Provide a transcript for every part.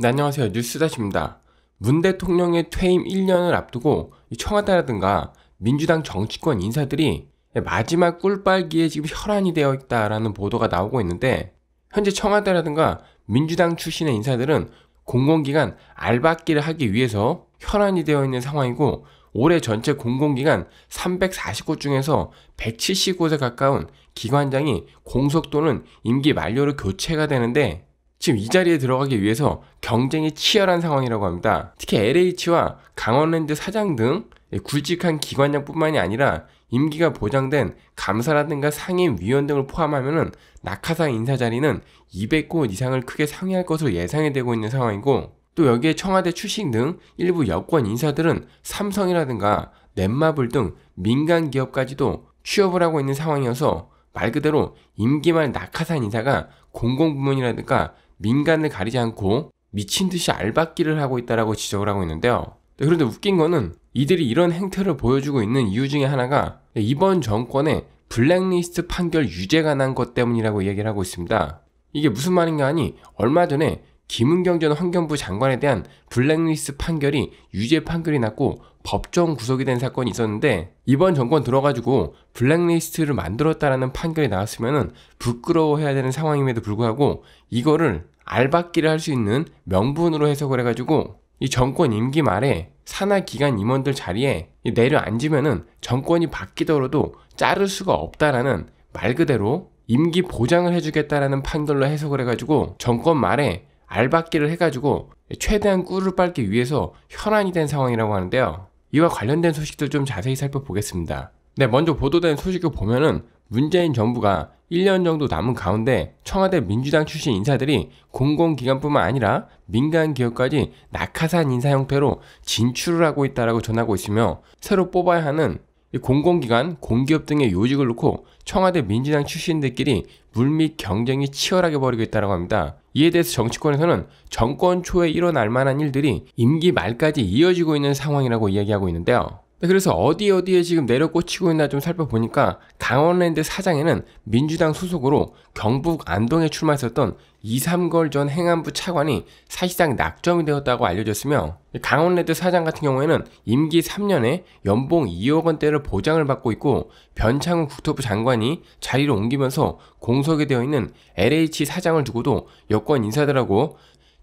네, 안녕하세요. 뉴스다시입니다. 문 대통령의 퇴임 1년을 앞두고 청와대라든가 민주당 정치권 인사들이 마지막 꿀빨기에 지금 혈안이 되어 있다라는 보도가 나오고 있는데 현재 청와대라든가 민주당 출신의 인사들은 공공기관 알박기를 하기 위해서 혈안이 되어 있는 상황이고 올해 전체 공공기관 340곳 중에서 170곳에 가까운 기관장이 공석 또는 임기 만료로 교체가 되는데 지금 이 자리에 들어가기 위해서 경쟁이 치열한 상황이라고 합니다. 특히 LH와 강원랜드 사장 등 굵직한 기관장뿐만이 아니라 임기가 보장된 감사라든가 상임위원 등을 포함하면 낙하산 인사 자리는 200곳 이상을 크게 상회할 것으로 예상이 되고 있는 상황이고 또 여기에 청와대 출신 등 일부 여권 인사들은 삼성이라든가 넷마블 등 민간 기업까지도 취업을 하고 있는 상황이어서 말 그대로 임기말 낙하산 인사가 공공부문이라든가 민간을 가리지 않고 미친 듯이 알박기를 하고 있다라고 지적을 하고 있는데요. 네, 그런데 웃긴 거는 이들이 이런 행태를 보여주고 있는 이유 중에 하나가 이번 정권의 블랙리스트 판결 유죄가 난 것 때문이라고 이야기를 하고 있습니다. 이게 무슨 말인가 하니 얼마 전에 김은경 전 환경부 장관에 대한 블랙리스트 판결이 유죄 판결이 났고 법정 구속이 된 사건이 있었는데 이번 정권 들어가지고 블랙리스트를 만들었다라는 판결이 나왔으면 부끄러워해야 되는 상황임에도 불구하고 이거를 알박기를 할 수 있는 명분으로 해석을 해가지고 이 정권 임기 말에 산하 기관 임원들 자리에 내려 앉으면은 정권이 바뀌더라도 자를 수가 없다라는 말 그대로 임기 보장을 해주겠다라는 판결로 해석을 해가지고 정권 말에 알박기를 해가지고 최대한 꿀을 빨기 위해서 현안이된 상황이라고 하는데요. 이와 관련된 소식도 좀 자세히 살펴보겠습니다. 네, 먼저 보도된 소식을 보면은 문재인 정부가 1년 정도 남은 가운데 청와대 민주당 출신 인사들이 공공기관뿐만 아니라 민간 기업까지 낙하산 인사 형태로 진출을 하고 있다라고 전하고 있으며 새로 뽑아야 하는 공공기관, 공기업 등의 요직을 놓고 청와대 민주당 출신들끼리 물밑 경쟁이 치열하게 벌이고 있다고 합니다. 이에 대해서 정치권에서는 정권 초에 일어날 만한 일들이 임기 말까지 이어지고 있는 상황이라고 이야기하고 있는데요. 그래서 어디 어디에 지금 내려꽂히고 있나 좀 살펴보니까 강원랜드 사장에는 민주당 소속으로 경북 안동에 출마했었던 이삼걸 전 행안부 차관이 사실상 낙점이 되었다고 알려졌으며 강원랜드 사장 같은 경우에는 임기 3년에 연봉 2억 원대를 보장을 받고 있고 변창훈 국토부 장관이 자리를 옮기면서 공석이 되어 있는 LH 사장을 두고도 여권 인사들하고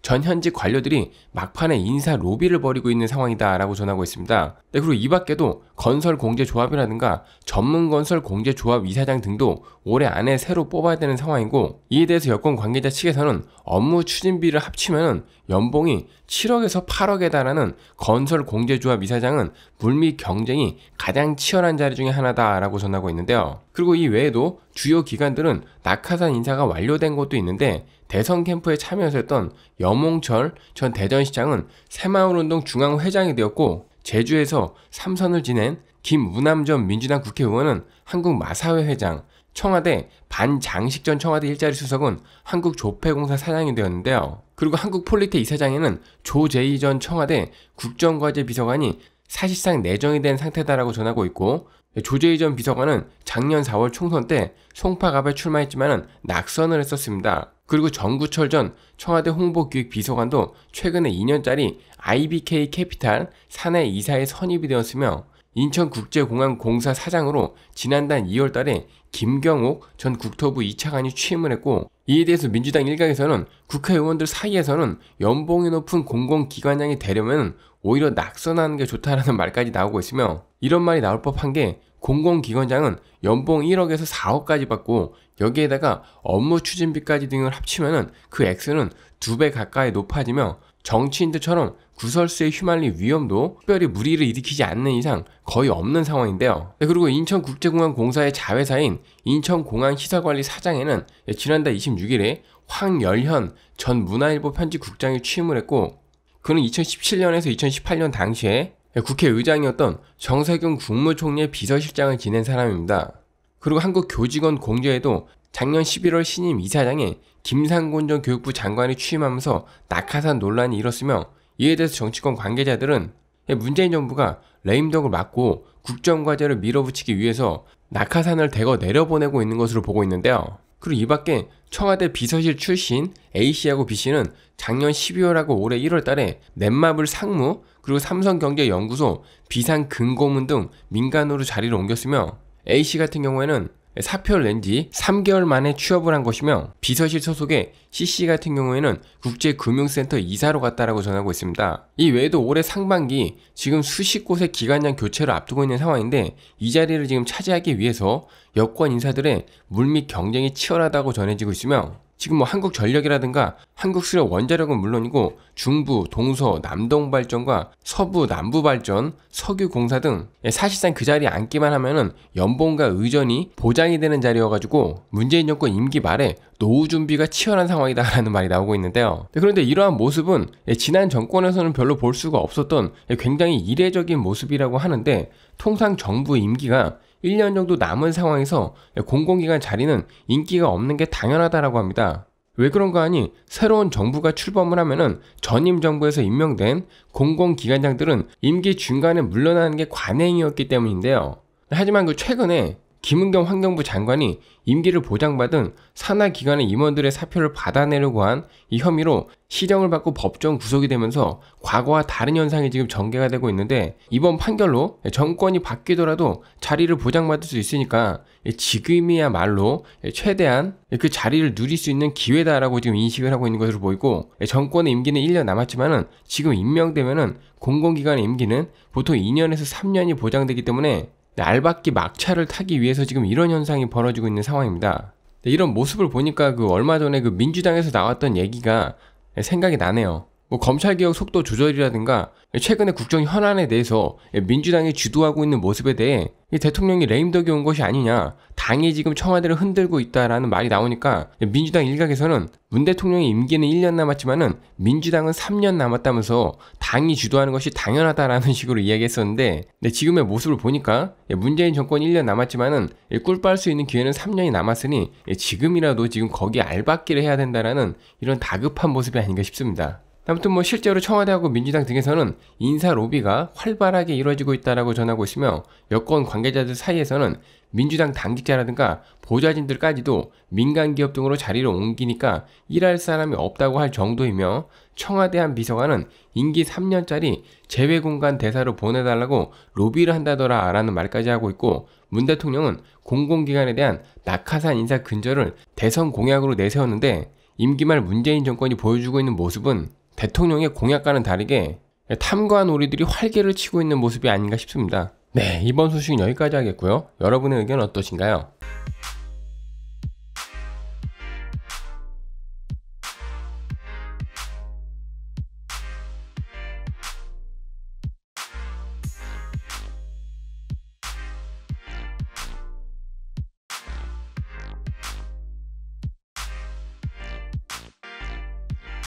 전 현직 관료들이 막판에 인사 로비를 벌이고 있는 상황이다라고 전하고 있습니다. 네, 그리고 이 밖에도 건설공제조합이라든가 전문건설공제조합 이사장 등도 올해 안에 새로 뽑아야 되는 상황이고 이에 대해서 여권 관계자 측에서는 업무 추진비를 합치면 연봉이 7억에서 8억에 달하는 건설공제조합 이사장은 물밑 경쟁이 가장 치열한 자리 중에 하나다라고 전하고 있는데요. 그리고 이 외에도 주요 기관들은 낙하산 인사가 완료된 곳도 있는데 대선 캠프에 참여했던 여몽철 전 대전시장은 새마을운동 중앙회장이 되었고 제주에서 3선을 지낸 김우남 전 민주당 국회의원은 한국마사회 회장, 청와대 반장식 전 청와대 일자리 수석은 한국조폐공사 사장이 되었는데요. 그리고 한국폴리테 이사장에는 조제이 전 청와대 국정과제 비서관이 사실상 내정이 된 상태다라고 전하고 있고 조재희 전 비서관은 작년 4월 총선 때 송파갑에 출마했지만 낙선을 했었습니다. 그리고 정구철 전 청와대 홍보기획비서관도 최근에 2년짜리 IBK 캐피탈 사내 이사에 선임이 되었으며 인천국제공항공사 사장으로 지난달 2월달에 김경옥 전 국토부 2차관이 취임을 했고 이에 대해서 민주당 일각에서는 국회의원들 사이에서는 연봉이 높은 공공기관장이 되려면 오히려 낙선하는 게 좋다라는 말까지 나오고 있으며 이런 말이 나올 법한 게 공공기관장은 연봉 1억에서 4억까지 받고 여기에다가 업무 추진비까지 등을 합치면그 액수는 두 배 가까이 높아지며 정치인들처럼 구설수에 휘말릴 위험도 특별히 무리를 일으키지 않는 이상 거의 없는 상황인데요. 네, 그리고 인천국제공항 공사의 자회사인 인천공항시설관리 사장에는 지난달 26일에 황열현 전 문화일보 편집국장이 취임을 했고 그는 2017년에서 2018년 당시에 국회의장이었던 정세균 국무총리의 비서실장을 지낸 사람입니다. 그리고 한국 교직원 공조에도 작년 11월 신임 이사장에 김상곤 전 교육부 장관이 취임하면서 낙하산 논란이 일었으며 이에 대해서 정치권 관계자들은 예, 문재인 정부가 레임덕을 막고 국정과제를 밀어붙이기 위해서 낙하산을 대거 내려보내고 있는 것으로 보고 있는데요. 그리고 이 밖에 청와대 비서실 출신 A씨하고 B씨는 작년 12월하고 올해 1월 달에 넷마블 상무, 그리고 삼성경제연구소, 비상근고문등 민간으로 자리를 옮겼으며 A씨 같은 경우에는 사표를 낸뒤 3개월 만에 취업을 한 것이며 비서실 소속의 CC 같은 경우에는 국제금융센터 이사로 갔다라고 전하고 있습니다. 이 외에도 올해 상반기 지금 수십 곳의 기관장 교체를 앞두고 있는 상황인데 이 자리를 지금 차지하기 위해서 여권 인사들의 물밑 경쟁이 치열하다고 전해지고 있으며 지금 뭐 한국 전력이라든가 한국 수력 원자력은 물론이고 중부, 동서, 남동 발전과 서부, 남부 발전, 석유 공사 등 예, 사실상 그 자리에 앉기만 하면은 연봉과 의전이 보장이 되는 자리여가지고 문재인 정권 임기 말에 노후 준비가 치열한 상황이다라는 말이 나오고 있는데요. 네, 그런데 이러한 모습은 예, 지난 정권에서는 별로 볼 수가 없었던 예, 굉장히 이례적인 모습이라고 하는데 통상 정부 임기가 1년 정도 남은 상황에서 공공기관 자리는 인기가 없는 게 당연하다라고 합니다. 왜 그런가 하니 새로운 정부가 출범을 하면은 전임 정부에서 임명된 공공기관장들은 임기 중간에 물러나는 게 관행이었기 때문인데요. 하지만 그 최근에 김은경 환경부 장관이 임기를 보장받은 산하 기관의 임원들의 사표를 받아내려고 한 이 혐의로 시정을 받고 법정 구속이 되면서 과거와 다른 현상이 지금 전개가 되고 있는데 이번 판결로 정권이 바뀌더라도 자리를 보장받을 수 있으니까 지금이야말로 최대한 그 자리를 누릴 수 있는 기회다라고 지금 인식을 하고 있는 것으로 보이고 정권의 임기는 1년 남았지만은 지금 임명되면은 공공기관의 임기는 보통 2년에서 3년이 보장되기 때문에 네, 알박기 막차를 타기 위해서 지금 이런 현상이 벌어지고 있는 상황입니다. 네, 이런 모습을 보니까 그 얼마 전에 그 민주당에서 나왔던 얘기가 네, 생각이 나네요. 뭐 검찰개혁 속도 조절이라든가 최근의 국정 현안에 대해서 민주당이 주도하고 있는 모습에 대해 대통령이 레임덕이 온 것이 아니냐 당이 지금 청와대를 흔들고 있다라는 말이 나오니까 민주당 일각에서는 문 대통령의 임기는 1년 남았지만은 민주당은 3년 남았다면서 당이 주도하는 것이 당연하다라는 식으로 이야기했었는데 네, 지금의 모습을 보니까 예, 문재인 정권 1년 남았지만은 예, 꿀빨 수 있는 기회는 3년이 남았으니 예, 지금이라도 지금 거기 알박기를 해야 된다라는 이런 다급한 모습이 아닌가 싶습니다. 아무튼 뭐 실제로 청와대하고 민주당 등에서는 인사 로비가 활발하게 이루어지고 있다라고 전하고 있으며 여권 관계자들 사이에서는 민주당 당직자라든가 보좌진들까지도 민간 기업 등으로 자리를 옮기니까 일할 사람이 없다고 할 정도이며 청와대 한 비서관은 임기 3년짜리 재외공간 대사로 보내달라고 로비를 한다더라라는 말까지 하고 있고 문 대통령은 공공기관에 대한 낙하산 인사 근절을 대선 공약으로 내세웠는데 임기 말 문재인 정권이 보여주고 있는 모습은 대통령의 공약과는 다르게 탐구한오리들이 활개를 치고 있는 모습이 아닌가 싶습니다. 네, 이번 소식은 여기까지 하겠고요. 여러분의 의견 어떠신가요?